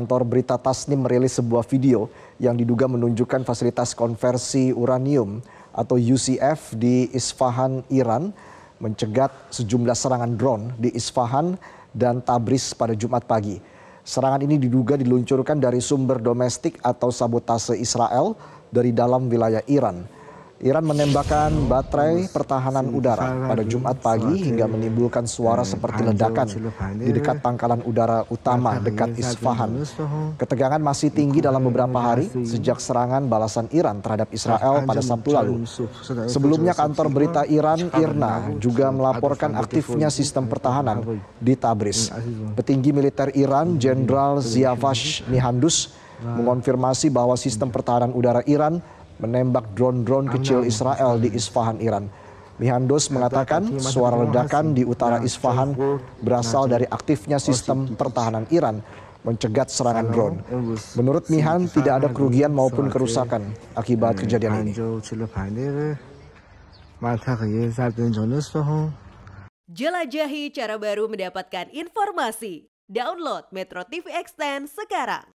Kantor berita Tasnim merilis sebuah video yang diduga menunjukkan fasilitas konversi uranium atau UCF di Isfahan, Iran, mencegat sejumlah serangan drone di Isfahan dan Tabriz pada Jumat pagi. Serangan ini diduga diluncurkan dari sumber domestik atau sabotase Israel dari dalam wilayah Iran. Iran menembakkan baterai pertahanan udara pada Jumat pagi hingga menimbulkan suara seperti ledakan di dekat pangkalan udara utama dekat Isfahan. Ketegangan masih tinggi dalam beberapa hari sejak serangan balasan Iran terhadap Israel pada Sabtu lalu. Sebelumnya kantor berita Iran IRNA juga melaporkan aktifnya sistem pertahanan di Tabriz. Petinggi militer Iran Jenderal Ziavash Mihandus mengonfirmasi bahwa sistem pertahanan udara Iran menembak drone-drone kecil Israel di Isfahan, Iran. Mihandos mengatakan suara ledakan di utara nah, Isfahan berasal dari aktifnya oh, sistem pertahanan Iran mencegat serangan drone. Menurut Mihan, tidak ada kerugian maupun kerusakan akibat hmm, kejadian ini. Jelajahi cara baru mendapatkan informasi. Download Metro TV Extend sekarang.